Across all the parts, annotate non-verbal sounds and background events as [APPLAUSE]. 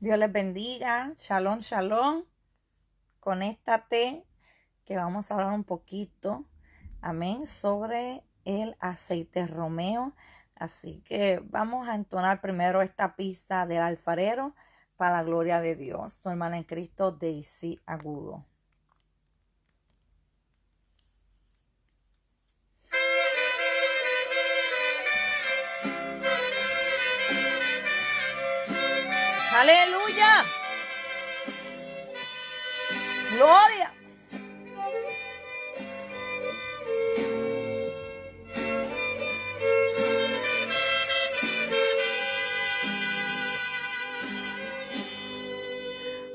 Dios les bendiga. Shalom, shalom. té que vamos a hablar un poquito, amén, sobre el aceite Romeo. Así que vamos a entonar primero esta pista del alfarero para la gloria de Dios, tu hermana en Cristo Daisy Agudo. Aleluya. Gloria.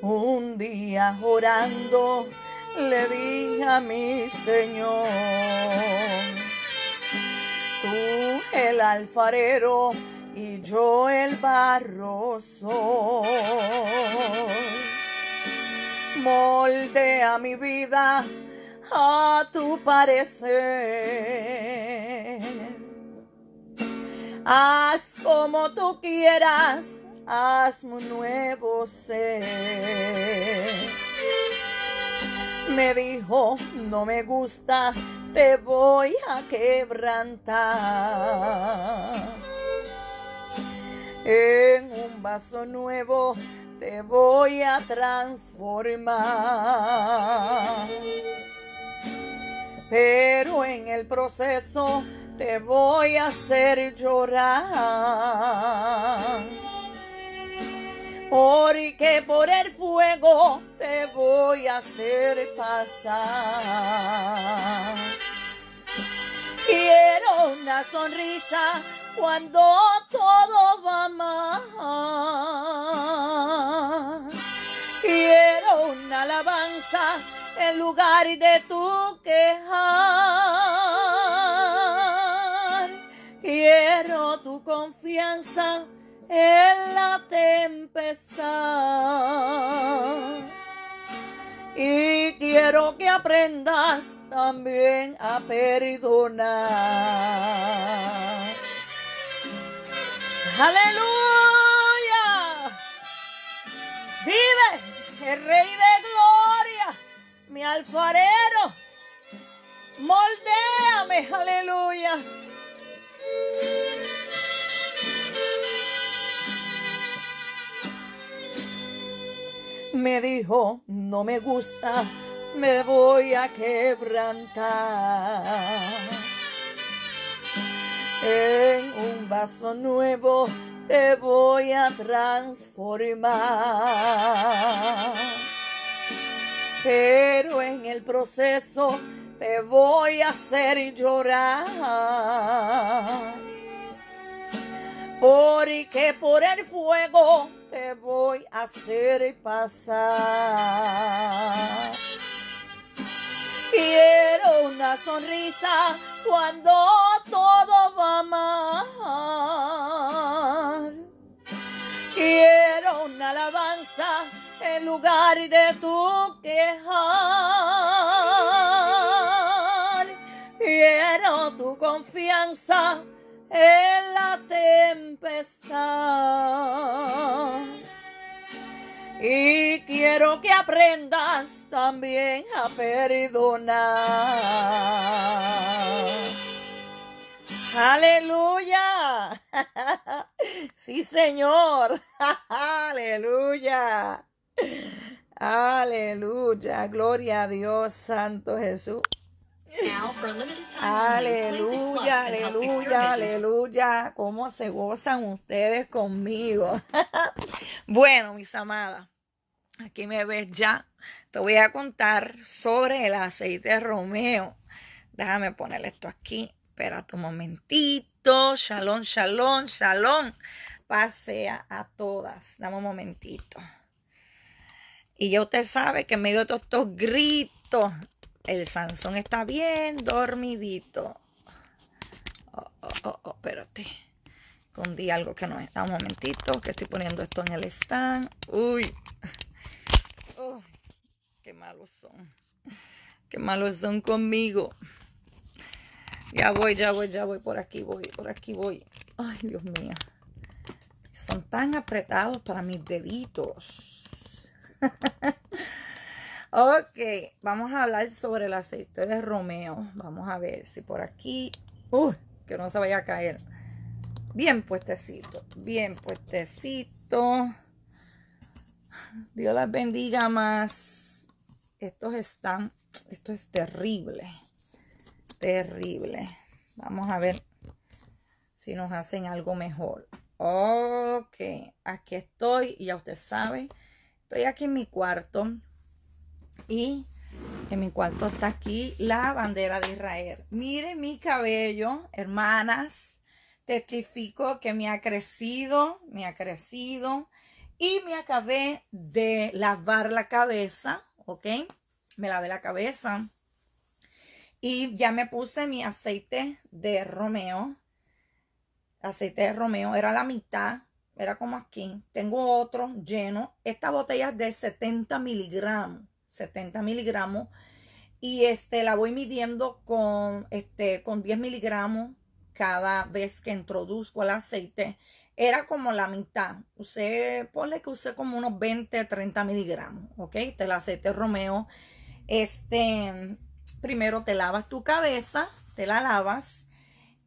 Un día orando le dije a mi Señor, tú el alfarero y yo el barroso molde a mi vida a tu parecer. Haz como tú quieras, haz un nuevo ser. Me dijo, no me gusta, te voy a quebrantar en un vaso nuevo te voy a transformar. Pero en el proceso te voy a hacer llorar. Porque por el fuego te voy a hacer pasar. Quiero una sonrisa cuando todo va mal. Quiero una alabanza en lugar de tu queja. Quiero tu confianza en la tempestad. Y quiero que aprendas también a perdonar. Aleluya. Vive el Rey de Gloria, mi alfarero. Moldéame, aleluya. Me dijo, no me gusta, me voy a quebrantar. En un vaso nuevo te voy a transformar. Pero en el proceso te voy a hacer llorar. Porque por el fuego voy a hacer pasar. Quiero una sonrisa cuando todo va mal. Quiero una alabanza en lugar de tu quejar. Quiero tu confianza en la tempestad. Y quiero que aprendas también a perdonar. Aleluya. Sí, Señor. Aleluya. Aleluya. Gloria a Dios, Santo Jesús. Aleluya, aleluya, aleluya. ¿Cómo se gozan ustedes conmigo? [LAUGHS] bueno, mis amadas, aquí me ves ya. Te voy a contar sobre el aceite de Romeo. Déjame poner esto aquí. Espera tu momentito. Shalom, shalom, shalom. Pasea a todas. Dame un momentito. Y ya usted sabe que en medio de todos estos gritos el Sansón está bien dormidito. Oh, oh, oh, oh espérate. Escondí algo que no está. Un momentito, que estoy poniendo esto en el stand. Uy. qué malos son. Qué malos son conmigo. Ya voy, ya voy, ya voy. Por aquí voy, por aquí voy. Ay, Dios mío. Son tan apretados para mis deditos. [LAUGHS] Ok, vamos a hablar sobre el aceite de Romeo. Vamos a ver si por aquí... Uh, que no se vaya a caer. Bien puestecito, bien puestecito. Dios las bendiga más. Estos están... Esto es terrible. Terrible. Vamos a ver si nos hacen algo mejor. Ok, aquí estoy. Y ya usted sabe, estoy aquí en mi cuarto y en mi cuarto está aquí la bandera de Israel. Miren mi cabello, hermanas. Testifico que me ha crecido, me ha crecido. Y me acabé de lavar la cabeza, ¿ok? Me lavé la cabeza. Y ya me puse mi aceite de Romeo. Aceite de Romeo. Era la mitad. Era como aquí. Tengo otro lleno. Esta botella es de 70 miligramos. 70 miligramos. Y este, la voy midiendo con, este, con 10 miligramos cada vez que introduzco el aceite. Era como la mitad. Usé, ponle que usé como unos 20, 30 miligramos. Ok, este el aceite Romeo. Este, primero te lavas tu cabeza, te la lavas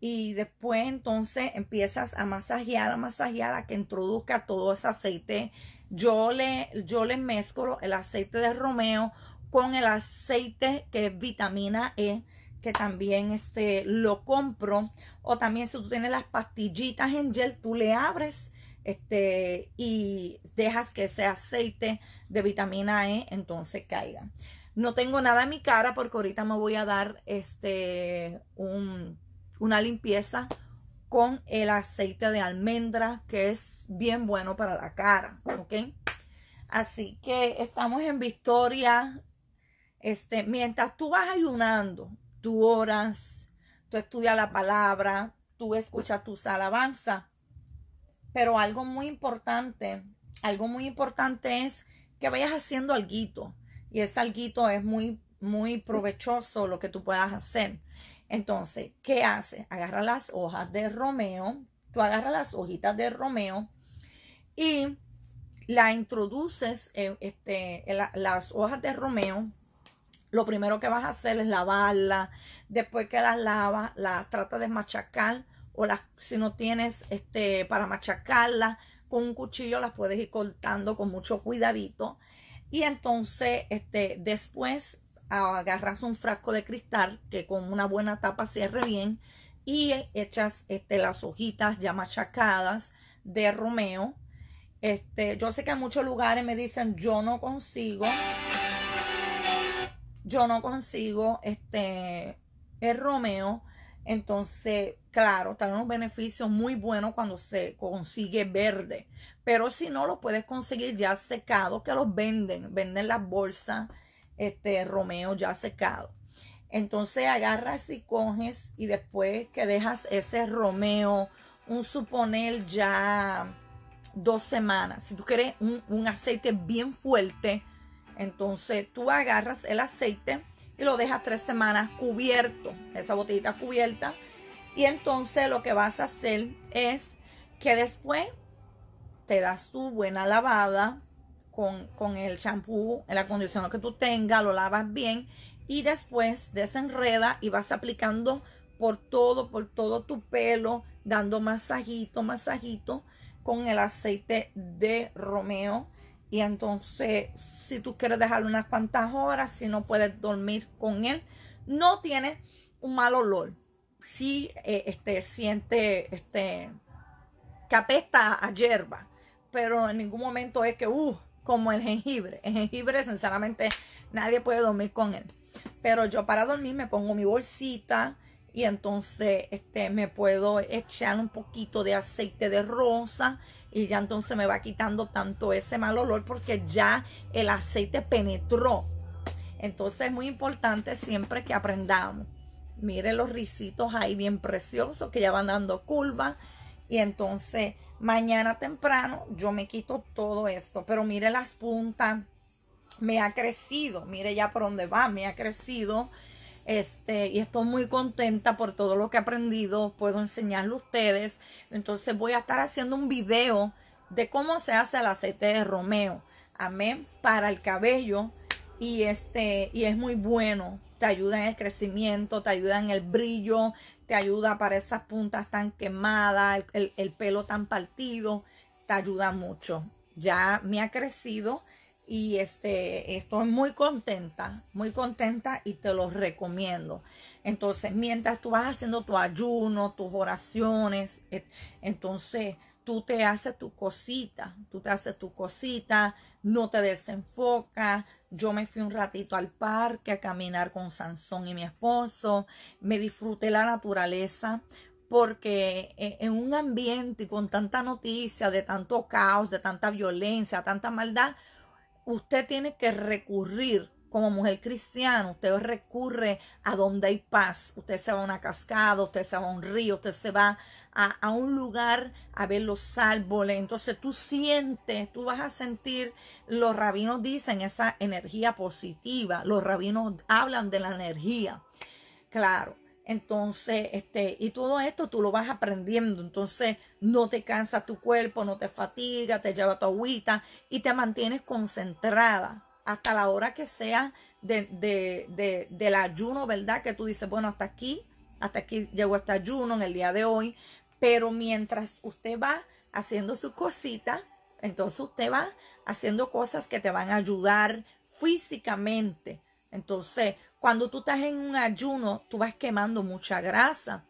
y después entonces empiezas a masajear, a masajear, a que introduzca todo ese aceite yo le, yo le mezclo el aceite de romeo con el aceite que es vitamina E, que también este, lo compro. O también si tú tienes las pastillitas en gel, tú le abres este, y dejas que ese aceite de vitamina E entonces caiga. No tengo nada en mi cara porque ahorita me voy a dar este, una limpieza con el aceite de almendra que es bien bueno para la cara, ¿ok? Así que estamos en Victoria. Este, mientras tú vas ayunando, tú oras, tú estudias la palabra, tú escuchas tus alabanzas. Pero algo muy importante, algo muy importante es que vayas haciendo alguito. Y ese alguito es muy, muy provechoso lo que tú puedas hacer. Entonces, ¿qué haces? Agarra las hojas de Romeo, tú agarras las hojitas de Romeo y la introduces, en, este, las hojas de Romeo, lo primero que vas a hacer es lavarla. Después que las lavas, las tratas de machacar. O las, si no tienes este, para machacarlas, con un cuchillo las puedes ir cortando con mucho cuidadito. Y entonces, este, después agarras un frasco de cristal que con una buena tapa cierre bien y echas este, las hojitas ya machacadas de Romeo este, yo sé que en muchos lugares me dicen, yo no consigo. Yo no consigo este el Romeo. Entonces, claro, trae un beneficio muy bueno cuando se consigue verde. Pero si no, lo puedes conseguir ya secado, que los venden. Venden las bolsas este, Romeo ya secado. Entonces agarras y coges y después que dejas ese Romeo, un suponer ya dos semanas. Si tú quieres un, aceite bien fuerte, entonces tú agarras el aceite y lo dejas tres semanas cubierto, esa botellita cubierta. Y entonces lo que vas a hacer es que después te das tu buena lavada con, con el champú, el condición que tú tengas, lo lavas bien y después desenreda y vas aplicando por todo, por todo tu pelo, dando masajito, masajito con el aceite de Romeo. Y entonces, si tú quieres dejarlo unas cuantas horas, si no puedes dormir con él, no tiene un mal olor. Si eh, este, siente este, que apesta a hierba, pero en ningún momento es que, uh, como el jengibre. El jengibre, sinceramente, nadie puede dormir con él. Pero yo para dormir me pongo mi bolsita, y entonces este, me puedo echar un poquito de aceite de rosa y ya entonces me va quitando tanto ese mal olor porque ya el aceite penetró. Entonces es muy importante siempre que aprendamos. mire los risitos ahí bien preciosos que ya van dando curva. Y entonces mañana temprano yo me quito todo esto. Pero mire las puntas. Me ha crecido. Mire ya por dónde va. Me ha crecido este, y estoy muy contenta por todo lo que he aprendido, puedo enseñarle a ustedes. Entonces voy a estar haciendo un video de cómo se hace el aceite de romeo. Amén. Para el cabello. Y este, y es muy bueno. Te ayuda en el crecimiento, te ayuda en el brillo, te ayuda para esas puntas tan quemadas, el pelo tan partido. Te ayuda mucho. Ya me ha crecido y este, estoy muy contenta, muy contenta y te los recomiendo. Entonces, mientras tú vas haciendo tu ayuno, tus oraciones, entonces tú te haces tu cosita, tú te haces tu cosita, no te desenfoca. Yo me fui un ratito al parque a caminar con Sansón y mi esposo, me disfruté la naturaleza, porque e, en un ambiente con tanta noticia, de tanto caos, de tanta violencia, tanta maldad, usted tiene que recurrir como mujer cristiana, usted recurre a donde hay paz. Usted se va a una cascada, usted se va a un río, usted se va a, un lugar a ver los árboles. Entonces tú sientes, tú vas a sentir, los rabinos dicen esa energía positiva, los rabinos hablan de la energía. Claro, entonces, este, y todo esto tú lo vas aprendiendo. Entonces, no te cansa tu cuerpo, no te fatiga, te lleva tu agüita y te mantienes concentrada hasta la hora que sea de, de, de, del ayuno, ¿verdad? Que tú dices, bueno, hasta aquí, hasta aquí llegó este ayuno en el día de hoy. Pero mientras usted va haciendo sus cositas, entonces usted va haciendo cosas que te van a ayudar físicamente. Entonces, cuando tú estás en un ayuno, tú vas quemando mucha grasa.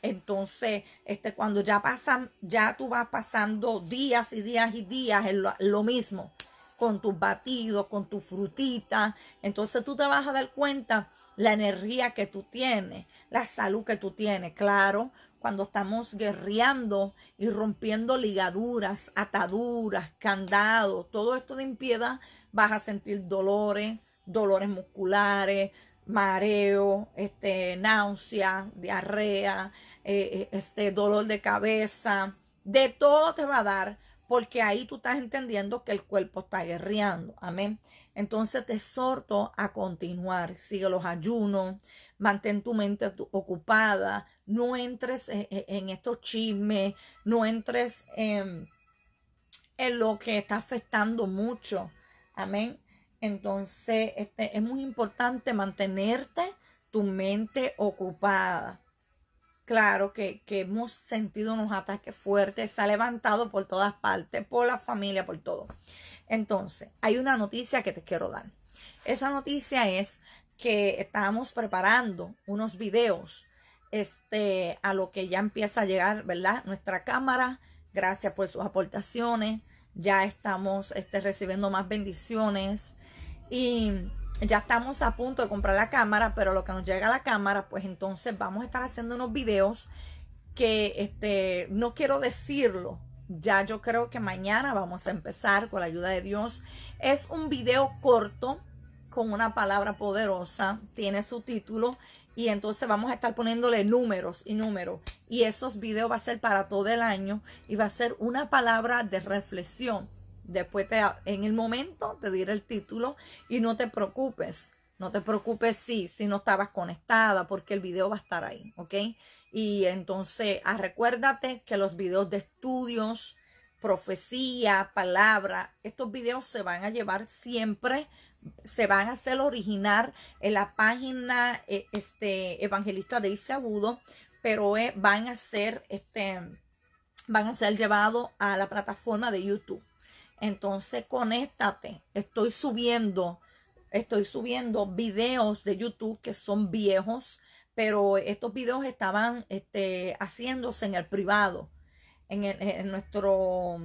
Entonces, este, cuando ya pasan, ya tú vas pasando días y días y días en lo, mismo, con tus batidos, con tus frutitas. Entonces tú te vas a dar cuenta la energía que tú tienes, la salud que tú tienes. Claro, cuando estamos guerreando y rompiendo ligaduras, ataduras, candados, todo esto de impiedad, vas a sentir dolores, dolores musculares, mareo, este, náusea, diarrea, eh, eh, este, dolor de cabeza, de todo te va a dar, porque ahí tú estás entendiendo que el cuerpo está guerreando. Amén. Entonces te exhorto a continuar. Sigue los ayunos, mantén tu mente ocupada, no entres e, e, en, estos chismes, no entres en, en lo que está afectando mucho. Amén. Entonces, este, es muy importante mantenerte tu mente ocupada. Claro que, que, hemos sentido unos ataques fuertes, se ha levantado por todas partes, por la familia, por todo. Entonces, hay una noticia que te quiero dar. Esa noticia es que estamos preparando unos videos este, a lo que ya empieza a llegar, ¿verdad? Nuestra cámara, gracias por sus aportaciones. Ya estamos este, recibiendo más bendiciones y ya estamos a punto de comprar la cámara, pero lo que nos llega a la cámara, pues entonces vamos a estar haciendo unos videos que este, no quiero decirlo. Ya yo creo que mañana vamos a empezar con la ayuda de Dios. Es un video corto con una palabra poderosa, tiene su título y entonces vamos a estar poniéndole números y números. Y esos videos va a ser para todo el año y va a ser una palabra de reflexión Después en el momento te diré el título y no te preocupes. No te preocupes si, si no estabas conectada porque el video va a estar ahí, ¿ok? Y entonces ah, recuérdate que los videos de estudios, profecía, palabra, estos videos se van a llevar siempre, se van a hacer originar en la página eh, este, evangelista de Ice Agudo, pero eh, van a ser, este, van a ser llevados a la plataforma de YouTube. Entonces, conéctate. Estoy subiendo, estoy subiendo videos de YouTube que son viejos, pero estos videos estaban este, haciéndose en el privado, en, nuestro,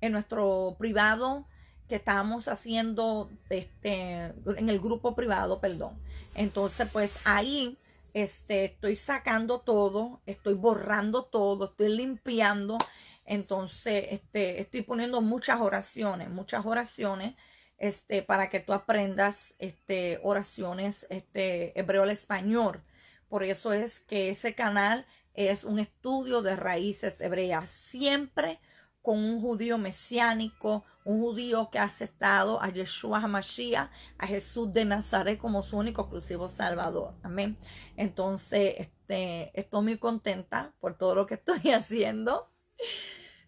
en nuestro privado que estábamos haciendo este, en el grupo privado, perdón. Entonces, pues ahí este, estoy sacando todo, estoy borrando todo, estoy limpiando entonces, este, estoy poniendo muchas oraciones, muchas oraciones, este, para que tú aprendas este, oraciones este, hebreo al español. Por eso es que ese canal es un estudio de raíces hebreas, siempre con un judío mesiánico, un judío que ha aceptado a Yeshua HaMashiach, a Jesús de Nazaret como su único exclusivo salvador. Amén. Entonces, este, estoy muy contenta por todo lo que estoy [LAUGHS] haciendo.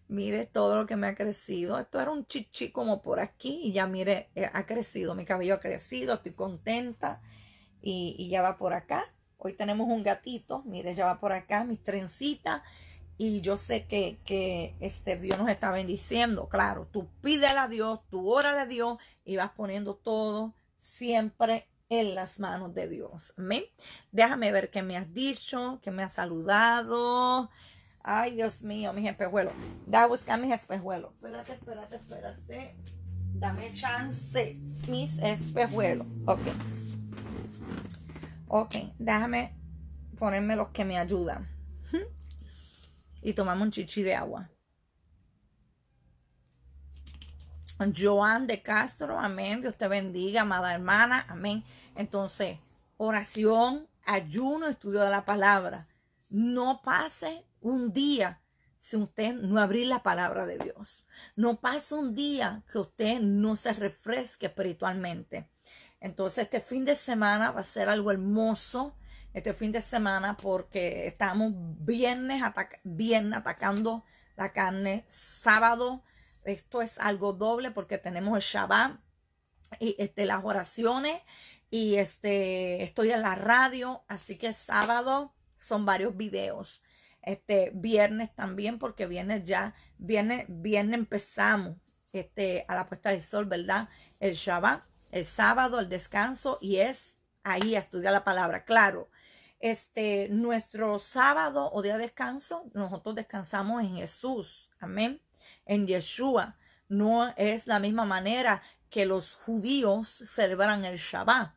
Mire todo lo que me ha crecido. Esto era un chichi como por aquí y ya mire, eh, ha crecido. Mi cabello ha crecido, estoy contenta y, ya va por acá. Hoy tenemos un gatito, mire, ya va por acá, mis trencitas. Y yo sé que, que este Dios nos está bendiciendo. Claro, tú pídele a Dios, tú órale a Dios y vas poniendo todo siempre en las manos de Dios. Amén. Déjame ver qué me has dicho, Qué me has saludado. Ay, Dios mío, mis espejuelos. Da a buscar mis espejuelos. Espérate, espérate, espérate. Dame chance. Mis espejuelos. Ok. Ok, déjame ponerme los que me ayudan. Y tomamos un chichi de agua. Joan de Castro, amén. Dios te bendiga, amada hermana, amén. Entonces, oración, ayuno, estudio de la palabra. No pase un día si usted no abrir la palabra de Dios. No pasa un día que usted no se refresque espiritualmente. Entonces este fin de semana va a ser algo hermoso. Este fin de semana porque estamos viernes, atacando la carne, sábado. Esto es algo doble porque tenemos el Shabbat y este, las oraciones y este, estoy en la radio. Así que sábado son varios videos este viernes también, porque viene ya, viene, viene empezamos este, a la puesta del sol, ¿verdad? El Shabbat, el sábado, el descanso, y es ahí a estudiar la palabra. Claro, este, nuestro sábado o día de descanso, nosotros descansamos en Jesús, amén, en Yeshua. No es la misma manera que los judíos celebran el Shabbat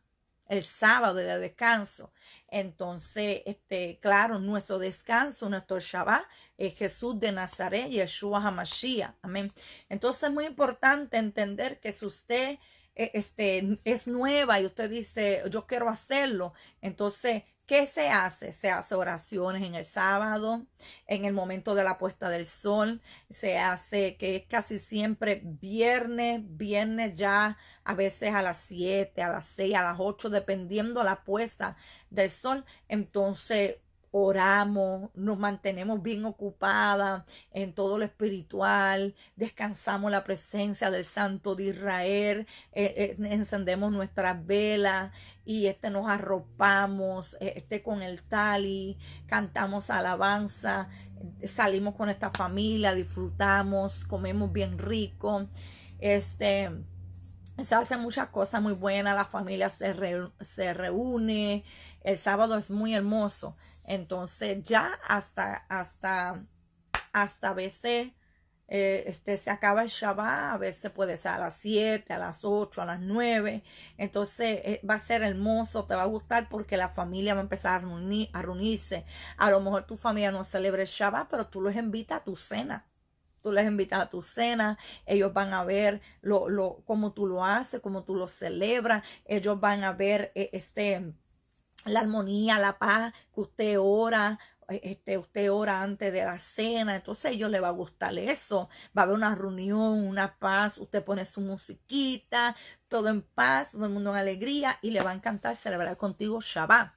el sábado, de descanso. Entonces, este, claro, nuestro descanso, nuestro Shabbat, es Jesús de Nazaret, Yeshua HaMashiach. Amén. Entonces, es muy importante entender que si usted e, este, es nueva y usted dice, yo quiero hacerlo, entonces ¿Qué se hace? Se hace oraciones en el sábado, en el momento de la puesta del sol, se hace que es casi siempre viernes, viernes ya a veces a las 7, a las 6, a las 8, dependiendo la puesta del sol. Entonces oramos, nos mantenemos bien ocupadas en todo lo espiritual, descansamos la presencia del Santo de Israel, eh, eh, encendemos nuestras velas y este nos arropamos, eh, este con el tali, cantamos alabanza, salimos con esta familia, disfrutamos, comemos bien rico, este se hacen muchas cosas muy buenas, la familia se reúne, el sábado es muy hermoso. Entonces ya hasta, hasta, hasta a veces eh, este, se acaba el Shabbat, a veces puede ser a las 7, a las 8, a las 9. Entonces eh, va a ser hermoso, te va a gustar porque la familia va a empezar a, reunirse. A lo mejor tu familia no celebra el Shabbat, pero tú los invitas a tu cena. Tú les invitas a tu cena, ellos van a ver lo, lo, cómo tú lo haces, cómo tú lo celebras, ellos van a ver eh, este la armonía, la paz, que usted ora, eh, este, usted ora antes de la cena, entonces a ellos les va a gustar eso. Va a haber una reunión, una paz, usted pone su musiquita, todo en paz, todo el mundo en alegría y le va a encantar celebrar contigo Shabbat.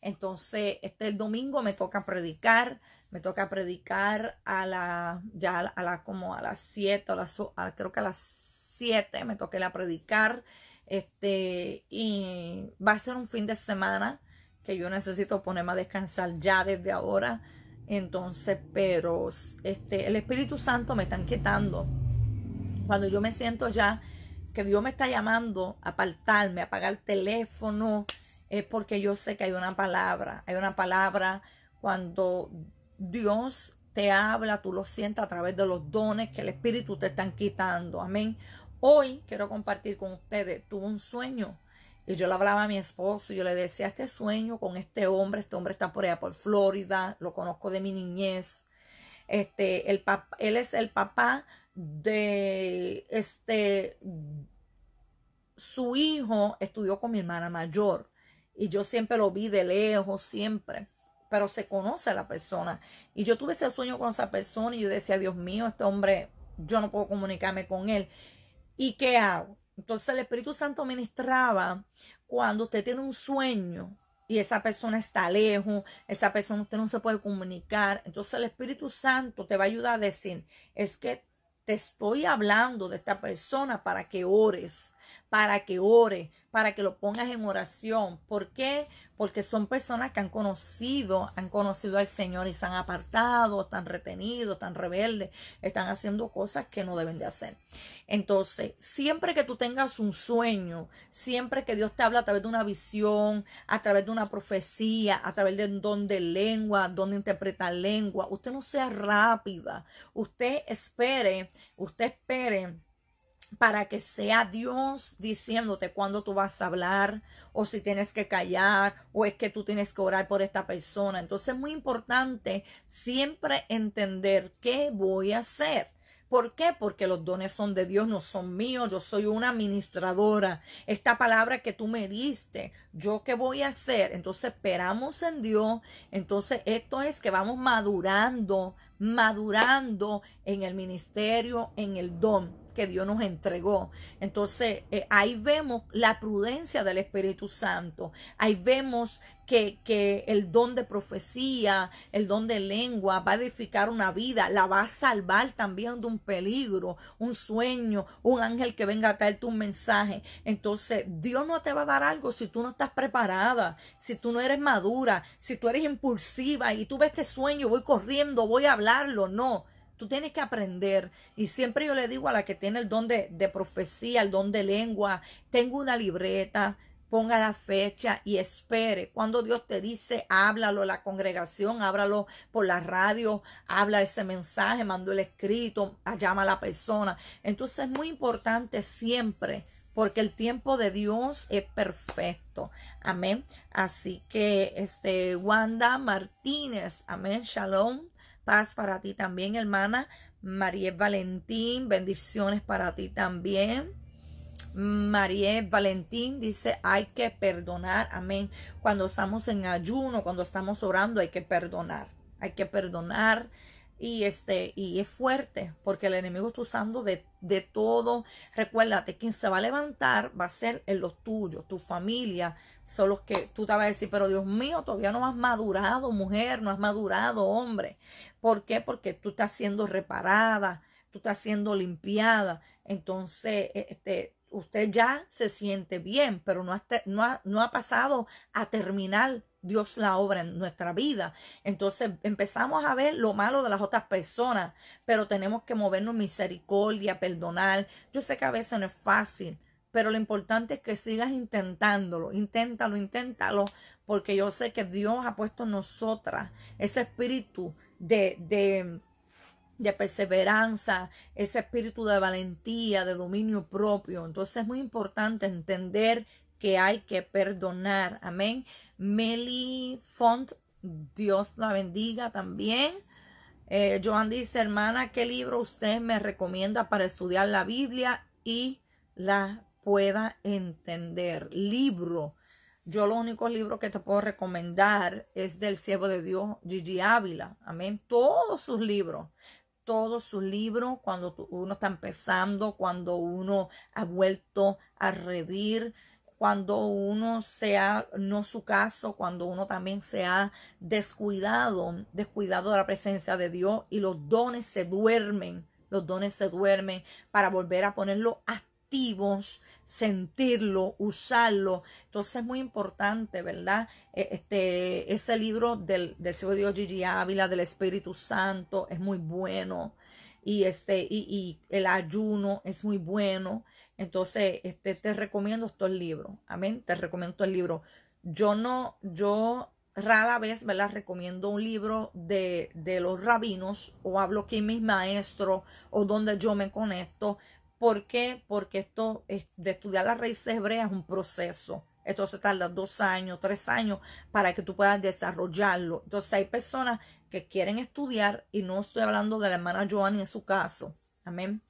Entonces, este el domingo me toca predicar, me toca predicar a la, ya a la, como a las 7, a las, creo que a las 7 me toca la predicar este, y va a ser un fin de semana que yo necesito ponerme a descansar ya desde ahora. Entonces, pero este, el Espíritu Santo me está inquietando. Cuando yo me siento ya que Dios me está llamando a apartarme, a apagar el teléfono, es porque yo sé que hay una palabra. Hay una palabra cuando Dios te habla, tú lo sientes a través de los dones que el Espíritu te están quitando. Amén. Hoy quiero compartir con ustedes, tuve un sueño y yo le hablaba a mi esposo y yo le decía este sueño con este hombre, este hombre está por allá por Florida, lo conozco de mi niñez. Este, el papá, él es el papá de este su hijo estudió con mi hermana mayor y yo siempre lo vi de lejos, siempre, pero se conoce a la persona. Y yo tuve ese sueño con esa persona y yo decía, Dios mío, este hombre, yo no puedo comunicarme con él. ¿Y qué hago? Entonces el Espíritu Santo ministraba cuando usted tiene un sueño y esa persona está lejos, esa persona usted no se puede comunicar. Entonces el Espíritu Santo te va a ayudar a decir, es que te estoy hablando de esta persona para que ores para que ore, para que lo pongas en oración. ¿Por qué? Porque son personas que han conocido, han conocido al Señor y se han apartado, están retenidos, están rebeldes, están haciendo cosas que no deben de hacer. Entonces, siempre que tú tengas un sueño, siempre que Dios te habla a través de una visión, a través de una profecía, a través de don de lengua, donde interpreta lengua, usted no sea rápida, usted espere, usted espere para que sea Dios diciéndote cuándo tú vas a hablar o si tienes que callar o es que tú tienes que orar por esta persona. Entonces es muy importante siempre entender qué voy a hacer. ¿Por qué? Porque los dones son de Dios, no son míos. Yo soy una administradora. Esta palabra que tú me diste, ¿yo qué voy a hacer? Entonces esperamos en Dios. Entonces esto es que vamos madurando, madurando en el ministerio, en el don que Dios nos entregó. Entonces, eh, ahí vemos la prudencia del Espíritu Santo. Ahí vemos que, que, el don de profecía, el don de lengua va a edificar una vida, la va a salvar también de un peligro, un sueño, un ángel que venga a traerte un mensaje. Entonces, Dios no te va a dar algo si tú no estás preparada, si tú no eres madura, si tú eres impulsiva y tú ves este sueño, voy corriendo, voy a hablarlo. No, Tú tienes que aprender. Y siempre yo le digo a la que tiene el don de, profecía, el don de lengua, tengo una libreta, ponga la fecha y espere. Cuando Dios te dice, háblalo a la congregación, háblalo por la radio, habla ese mensaje, mando el escrito, llama a la persona. Entonces es muy importante siempre, porque el tiempo de Dios es perfecto. Amén. Así que, este, Wanda Martínez, amén, shalom. Paz para ti también, hermana. María Valentín, bendiciones para ti también. María Valentín dice, hay que perdonar, amén. Cuando estamos en ayuno, cuando estamos orando, hay que perdonar, hay que perdonar y este y es fuerte porque el enemigo está usando de, de, todo recuérdate quien se va a levantar va a ser en los tuyos tu familia son los que tú te vas a decir pero Dios mío todavía no has madurado mujer no has madurado hombre ¿por qué? porque tú estás siendo reparada tú estás siendo limpiada entonces este usted ya se siente bien, pero no ha, no, ha, pasado a terminar Dios la obra en nuestra vida. Entonces empezamos a ver lo malo de las otras personas, pero tenemos que movernos misericordia, perdonar. Yo sé que a veces no es fácil, pero lo importante es que sigas intentándolo, inténtalo, inténtalo, porque yo sé que Dios ha puesto en nosotras ese espíritu de de perseveranza, ese espíritu de valentía, de dominio propio. Entonces es muy importante entender que hay que perdonar. Amén. Meli Font, Dios la bendiga también. Eh, Joan dice, hermana, ¿qué libro usted me recomienda para estudiar la Biblia y la pueda entender? Libro. Yo lo único libro que te puedo recomendar es del siervo de Dios, Gigi Ávila. Amén. Todos sus libros todos sus libros cuando uno está empezando, cuando uno ha vuelto a redir, cuando uno sea no su caso, cuando uno también se ha descuidado, descuidado de la presencia de Dios y los dones se duermen, los dones se duermen para volver a ponerlo hasta activos, sentirlo, usarlo. Entonces es muy importante, ¿verdad? E, este, ese libro del, del Señor Dios Gigi Ávila, del Espíritu Santo, es muy bueno. Y, este, y, el ayuno es muy bueno. Entonces, este, te recomiendo el libro Amén. Te recomiendo el libro. Yo no, yo rara vez, ¿verdad? Recomiendo un libro de, de los rabinos o hablo que mis maestros o donde yo me conecto. ¿Por qué? Porque esto de estudiar las raíces hebreas es un proceso. Esto se tarda dos años, tres años para que tú puedas desarrollarlo. Entonces hay personas que quieren estudiar y no estoy hablando de la hermana Joanny en su caso. Amén.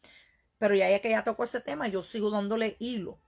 Pero ya, que ya tocó ese tema, yo sigo dándole hilo.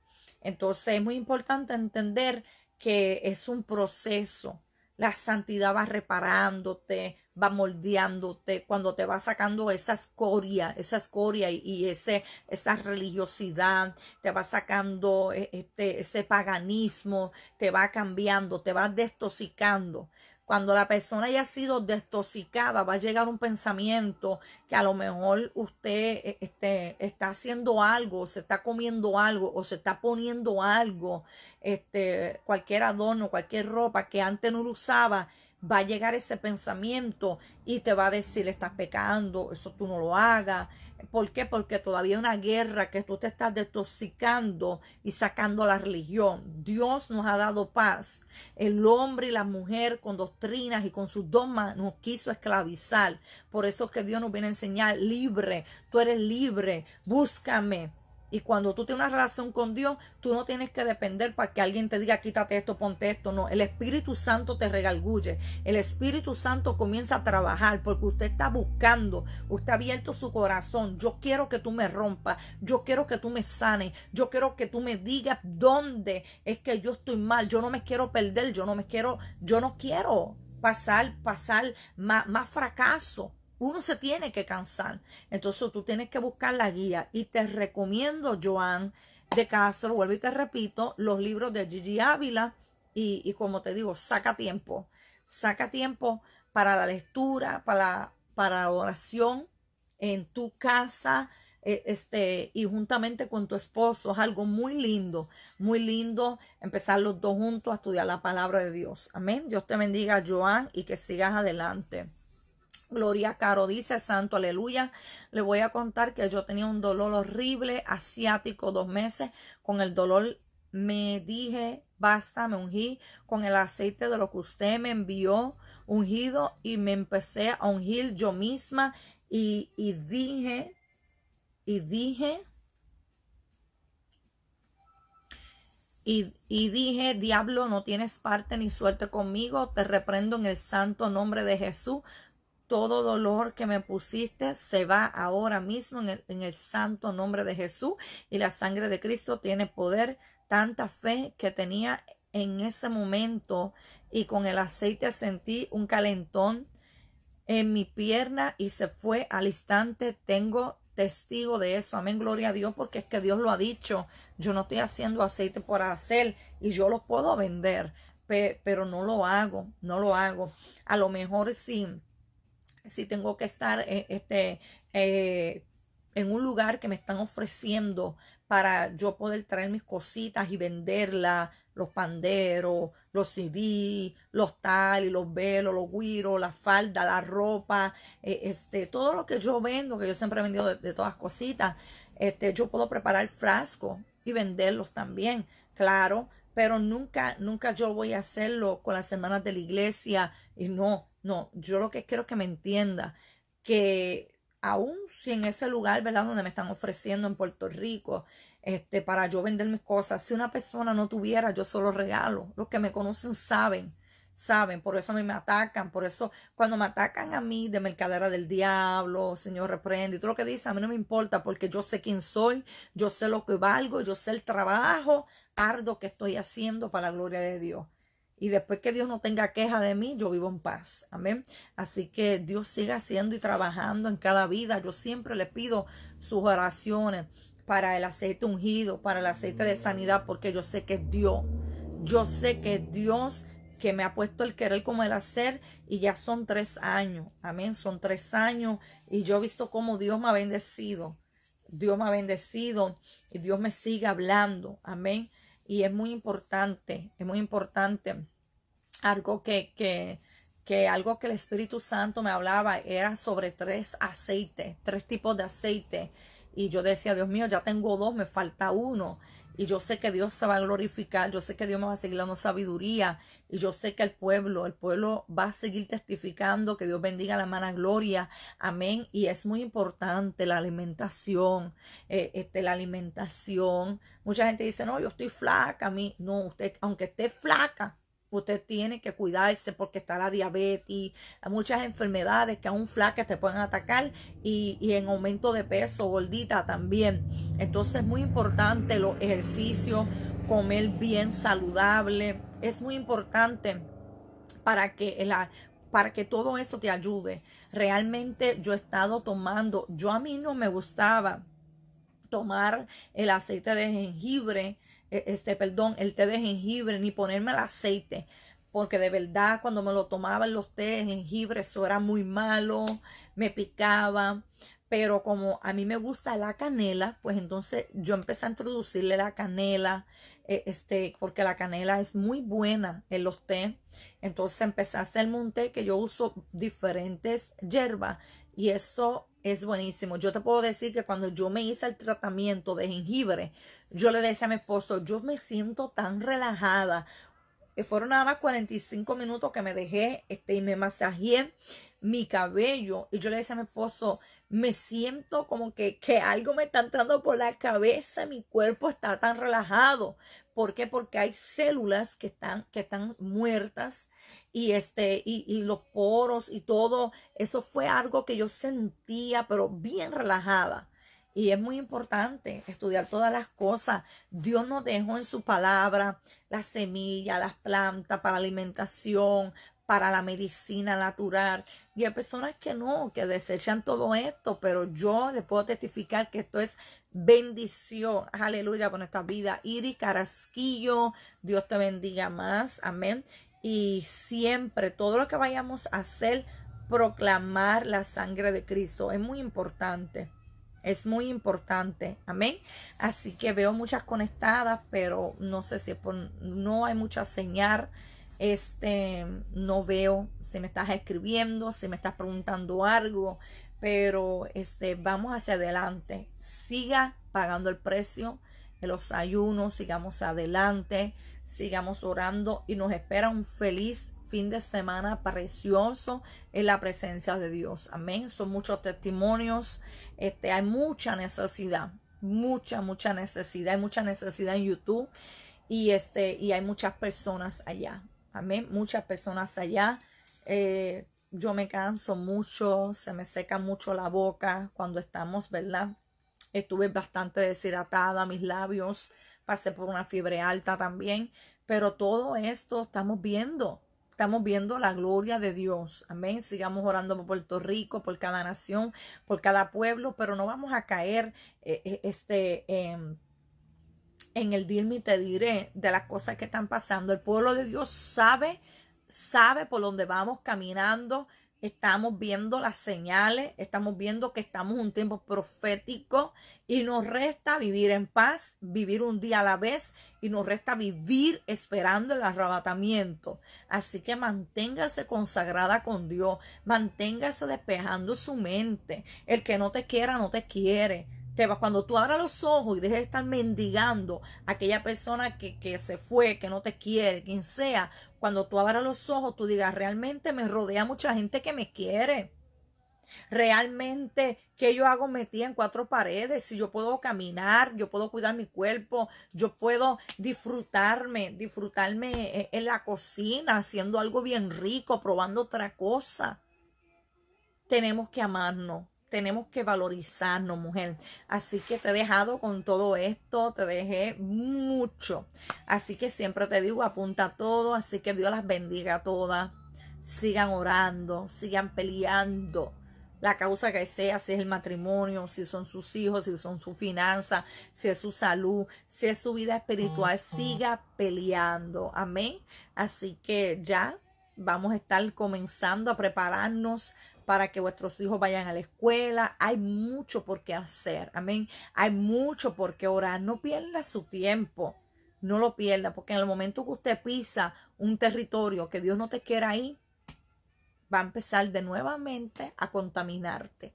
Entonces es muy importante entender que es un proceso. La santidad va reparándote, va moldeándote, cuando te va sacando esa escoria, esa escoria y, ese, esa religiosidad, te va sacando e, este, ese paganismo, te va cambiando, te va destoxicando. Cuando la persona haya sido destoxicada, va a llegar un pensamiento que a lo mejor usted e, este, está haciendo algo, se está comiendo algo o se está poniendo algo, este, cualquier adorno, cualquier ropa que antes no lo usaba va a llegar ese pensamiento y te va a decir, estás pecando, eso tú no lo hagas. ¿Por qué? Porque todavía hay una guerra que tú te estás detoxicando y sacando la religión. Dios nos ha dado paz. El hombre y la mujer con doctrinas y con sus dogmas nos quiso esclavizar. Por eso es que Dios nos viene a enseñar libre, tú eres libre, búscame. Y cuando tú tienes una relación con Dios, tú no tienes que depender para que alguien te diga quítate esto, ponte esto. No, el Espíritu Santo te regalgulle. El Espíritu Santo comienza a trabajar porque usted está buscando, usted ha abierto su corazón. Yo quiero que tú me rompas, yo quiero que tú me sanes, yo quiero que tú me digas dónde es que yo estoy mal. Yo no me quiero perder, yo no me quiero, yo no quiero pasar, pasar más, más fracaso uno se tiene que cansar. Entonces tú tienes que buscar la guía. Y te recomiendo, Joan de Castro, vuelvo y te repito, los libros de Gigi Ávila. Y, como te digo, saca tiempo. Saca tiempo para la lectura, para, para la oración en tu casa. Eh, este, y juntamente con tu esposo, es algo muy lindo, muy lindo empezar los dos juntos a estudiar la palabra de Dios. Amén. Dios te bendiga, Joan, y que sigas adelante. Gloria Caro dice, santo aleluya. Le voy a contar que yo tenía un dolor horrible, asiático, dos meses. Con el dolor me dije, basta, me ungí con el aceite de lo que usted me envió ungido y me empecé a ungir yo misma y, dije, y dije, y, dije, diablo, no tienes parte ni suerte conmigo, te reprendo en el santo nombre de Jesús. Todo dolor que me pusiste se va ahora mismo en el, santo nombre de Jesús y la sangre de Cristo tiene poder, tanta fe que tenía en ese momento y con el aceite sentí un calentón en mi pierna y se fue al instante. Tengo testigo de eso. Amén, gloria a Dios, porque es que Dios lo ha dicho. Yo no estoy haciendo aceite por hacer y yo lo puedo vender, pero no lo hago, no lo hago. A lo mejor sí si tengo que estar eh, este, eh, en un lugar que me están ofreciendo para yo poder traer mis cositas y venderlas, los panderos, los CD, los tal los velos, los guiros, la falda, la ropa, eh, este, todo lo que yo vendo, que yo siempre he vendido de, todas cositas, este, yo puedo preparar frascos y venderlos también, claro, pero nunca, nunca yo voy a hacerlo con las semanas de la iglesia y no, no, yo lo que quiero que me entienda que aún si en ese lugar, ¿verdad? Donde me están ofreciendo en Puerto Rico, este, para yo vender mis cosas, si una persona no tuviera, yo solo regalo. Los que me conocen saben, saben, por eso a mí me atacan, por eso cuando me atacan a mí de mercadera del diablo, Señor reprende, todo lo que dice, a mí no me importa porque yo sé quién soy, yo sé lo que valgo, yo sé el trabajo ardo que estoy haciendo para la gloria de Dios. Y después que Dios no tenga queja de mí, yo vivo en paz. Amén. Así que Dios siga haciendo y trabajando en cada vida. Yo siempre le pido sus oraciones para el aceite ungido, para el aceite de sanidad, porque yo sé que es Dios. Yo sé que es Dios que me ha puesto el querer como el hacer y ya son tres años. Amén. Son tres años y yo he visto cómo Dios me ha bendecido. Dios me ha bendecido y Dios me sigue hablando. Amén. Y es muy importante, es muy importante. Algo que, que, que algo que el Espíritu Santo me hablaba era sobre tres aceites, tres tipos de aceite. Y yo decía, Dios mío, ya tengo dos, me falta uno. Y yo sé que Dios se va a glorificar, yo sé que Dios me va a seguir dando sabiduría y yo sé que el pueblo, el pueblo va a seguir testificando, que Dios bendiga la hermana Gloria, amén. Y es muy importante la alimentación, eh, este, la alimentación. Mucha gente dice, no, yo estoy flaca, a mí, no, usted, aunque esté flaca, Usted tiene que cuidarse porque está la diabetes, hay muchas enfermedades que aún flacas te pueden atacar y, en aumento de peso, gordita también. Entonces es muy importante los ejercicios, comer bien saludable, es muy importante para que, para que todo esto te ayude. Realmente yo he estado tomando, yo a mí no me gustaba tomar el aceite de jengibre e, este, perdón, el té de jengibre, ni ponerme el aceite, porque de verdad cuando me lo tomaban los té de jengibre, eso era muy malo, me picaba. Pero como a mí me gusta la canela, pues entonces yo empecé a introducirle la canela, e, este, porque la canela es muy buena en los té. Entonces empecé a hacer un que yo uso diferentes hierbas y eso es buenísimo. Yo te puedo decir que cuando yo me hice el tratamiento de jengibre, yo le decía a mi esposo, yo me siento tan relajada. Eh, fueron nada más 45 minutos que me dejé este, y me masajeé mi cabello. Y yo le decía a mi esposo, me siento como que, que algo me está entrando por la cabeza, mi cuerpo está tan relajado. ¿Por qué? Porque hay células que están, que están muertas y este y, y, los poros y todo eso fue algo que yo sentía pero bien relajada y es muy importante estudiar todas las cosas Dios nos dejó en su palabra las semillas las plantas para alimentación para la medicina natural y hay personas que no que desechan todo esto pero yo les puedo testificar que esto es bendición. Aleluya por nuestra vida. Iris Carasquillo, Dios te bendiga más. Amén y siempre todo lo que vayamos a hacer, proclamar la sangre de Cristo. Es muy importante. Es muy importante. Amén. Así que veo muchas conectadas, pero no sé si no hay mucha señal. Este, no veo si me estás escribiendo, si me estás preguntando algo, pero este, vamos hacia adelante. Siga pagando el precio de los ayunos, sigamos adelante sigamos orando y nos espera un feliz fin de semana precioso en la presencia de Dios. Amén. Son muchos testimonios. Este, hay mucha necesidad, mucha, mucha necesidad. Hay mucha necesidad en YouTube y, este, y hay muchas personas allá. Amén. Muchas personas allá. Eh, yo me canso mucho, se me seca mucho la boca cuando estamos, ¿verdad? Estuve bastante deshidratada, mis labios pasé por una fiebre alta también, pero todo esto estamos viendo, estamos viendo la gloria de Dios, amén. Sigamos orando por Puerto Rico, por cada nación, por cada pueblo, pero no vamos a caer eh, eh, este... Em, en el dilma te diré de las cosas que están pasando. El pueblo de Dios sabe, sabe por dónde vamos caminando, estamos viendo las señales, estamos viendo que estamos un tiempo profético y nos resta vivir en paz, vivir un día a la vez y nos resta vivir esperando el arrebatamiento. Así que manténgase consagrada con Dios, manténgase despejando su mente. El que no te quiera, no te quiere cuando tú abras los ojos y dejes de estar mendigando a aquella persona que, que se fue, que no te quiere, quien sea, cuando tú abras los ojos, tú digas, realmente me rodea mucha gente que me quiere. Realmente, ¿qué yo hago metida en cuatro paredes? Si yo puedo caminar, yo puedo cuidar mi cuerpo, yo puedo disfrutarme, disfrutarme eh, en la cocina, haciendo algo bien rico, probando otra cosa. Tenemos que amarnos, tenemos que valorizarnos, mujer. Así que te he dejado con todo esto, te dejé mucho. Así que siempre te digo, apunta todo, así que Dios las bendiga a todas. Sigan orando, sigan peleando. La causa que sea, si es el matrimonio, si son sus hijos, si son su finanzas, si es su salud, si es su vida espiritual, siga peleando. Amén. Así que ya vamos a estar comenzando a prepararnos para que vuestros hijos vayan a la escuela. Hay mucho por qué hacer, amén. Hay mucho por qué orar. No pierda su tiempo, no lo pierda, porque en el momento que usted pisa un territorio que Dios no te quiera ahí, va a empezar de nuevamente a contaminarte.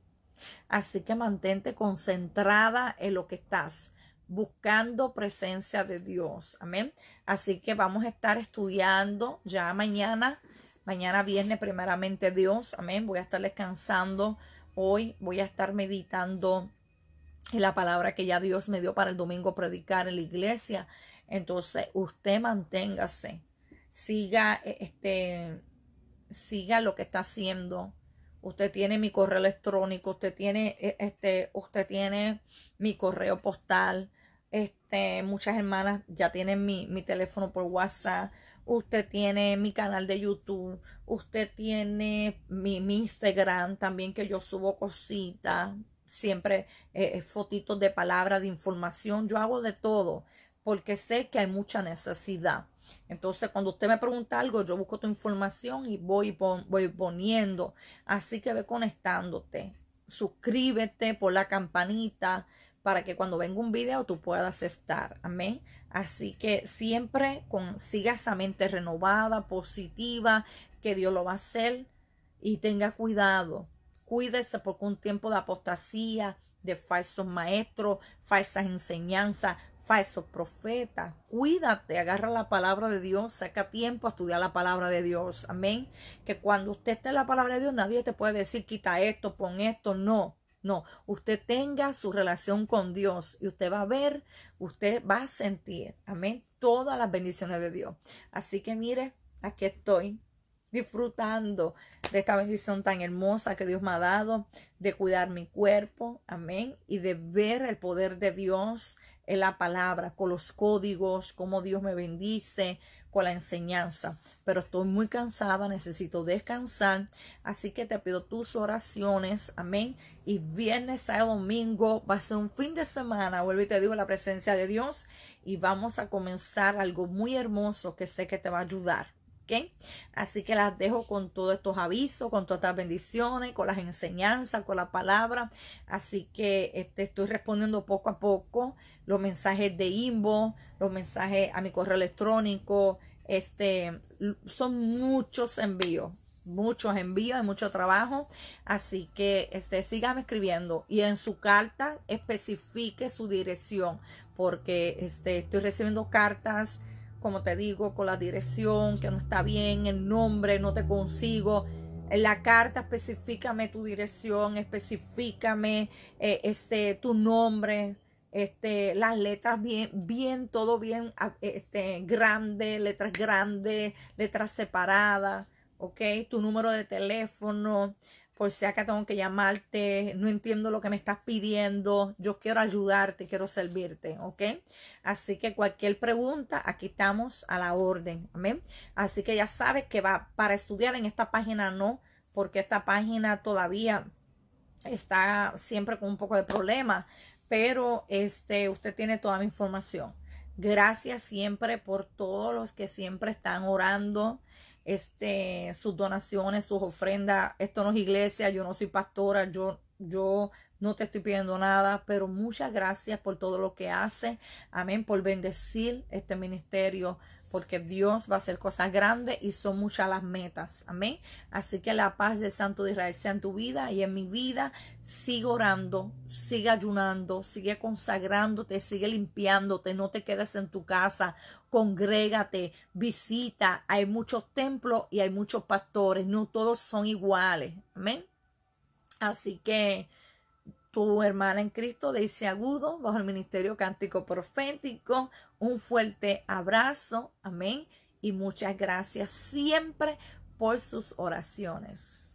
Así que mantente concentrada en lo que estás buscando presencia de Dios. Amén. Así que vamos a estar estudiando ya mañana Mañana viernes, primeramente Dios, amén. Voy a estar descansando. Hoy voy a estar meditando en la palabra que ya Dios me dio para el domingo predicar en la iglesia. Entonces, usted manténgase. Siga, eh, este, siga lo que está haciendo. Usted tiene mi correo electrónico, usted tiene, eh, este, usted tiene mi correo postal. Este, muchas hermanas ya tienen mi, mi teléfono por WhatsApp usted tiene mi canal de YouTube, usted tiene mi, Instagram también que yo subo cositas, siempre eh, eh, fotitos de palabras, de información, yo hago de todo porque sé que hay mucha necesidad. Entonces, cuando usted me pregunta algo, yo busco tu información y voy, voy poniendo. Así que ve conectándote. Suscríbete por la campanita para que cuando venga un video tú puedas estar. Amén. Así que siempre siga esa mente renovada, positiva, que Dios lo va a hacer y tenga cuidado. Cuídese porque un tiempo de apostasía, de falsos maestros, falsas enseñanzas, falsos profetas. Cuídate, agarra la palabra de Dios, saca tiempo a estudiar la palabra de Dios. Amén. Que cuando usted esté en la palabra de Dios, nadie te puede decir quita esto, pon esto. No. No, usted tenga su relación con Dios y usted va a ver, usted va a sentir, amén, todas las bendiciones de Dios. Así que mire, aquí estoy disfrutando de esta bendición tan hermosa que Dios me ha dado, de cuidar mi cuerpo, amén, y de ver el poder de Dios en la palabra, con los códigos, como Dios me bendice, con la enseñanza. Pero estoy muy cansada, necesito descansar. Así que te pido tus oraciones. Amén. Y viernes, sábado, domingo va a ser un fin de semana. Vuelvo y te digo la presencia de Dios. Y vamos a comenzar algo muy hermoso que sé que te va a ayudar. Así que las dejo con todos estos avisos, con todas estas bendiciones, con las enseñanzas, con la palabra. Así que este, estoy respondiendo poco a poco los mensajes de inbox, los mensajes a mi correo electrónico. Este, son muchos envíos, muchos envíos y mucho trabajo. Así que este, escribiendo y en su carta especifique su dirección porque este, estoy recibiendo cartas como te digo, con la dirección que no está bien, el nombre, no te consigo. En la carta específicame tu dirección, específicame eh, este, tu nombre, este, las letras bien, bien, todo bien, este, grande, letras grandes, letras separadas, ¿ok? Tu número de teléfono, por si acá tengo que llamarte, no entiendo lo que me estás pidiendo, yo quiero ayudarte, quiero servirte, ¿ok? Así que cualquier pregunta, aquí estamos a la orden, amén. Así que ya sabes que va para estudiar en esta página no, porque esta página todavía está siempre con un poco de problema, pero este, usted tiene toda mi información. Gracias siempre por todos los que siempre están orando, este, sus donaciones, sus ofrendas. Esto no es iglesia, yo no soy pastora, yo, yo no te estoy pidiendo nada, pero muchas gracias por todo lo que haces. Amén, por bendecir este ministerio porque Dios va a hacer cosas grandes y son muchas las metas. Amén. Así que la paz del Santo de Israel sea en tu vida y en mi vida. Sigue orando, sigue ayunando, sigue consagrándote, sigue limpiándote, no te quedes en tu casa, congrégate, visita. Hay muchos templos y hay muchos pastores, no todos son iguales. Amén. Así que tu hermana en Cristo, dice Agudo, bajo el Ministerio Cántico Profético. Un fuerte abrazo, amén. Y muchas gracias siempre por sus oraciones.